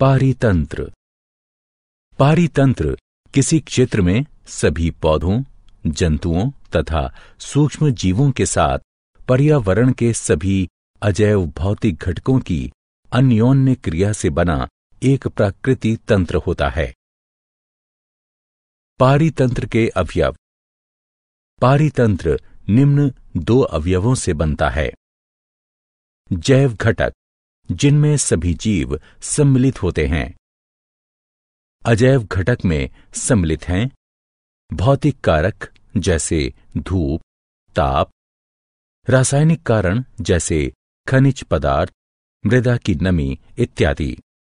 पारितंत्र पारितंत्र किसी क्षेत्र में सभी पौधों जंतुओं तथा सूक्ष्म जीवों के साथ पर्यावरण के सभी अजैव भौतिक घटकों की अन्योन्य क्रिया से बना एक प्राकृतिक तंत्र होता है पारितंत्र के अवयव पारितंत्र निम्न दो अवयवों से बनता है जैव घटक जिनमें सभी जीव सम्मिलित होते हैं अजैव घटक में सम्मिलित हैं भौतिक कारक जैसे धूप ताप रासायनिक कारण जैसे खनिज पदार्थ मृदा की नमी इत्यादि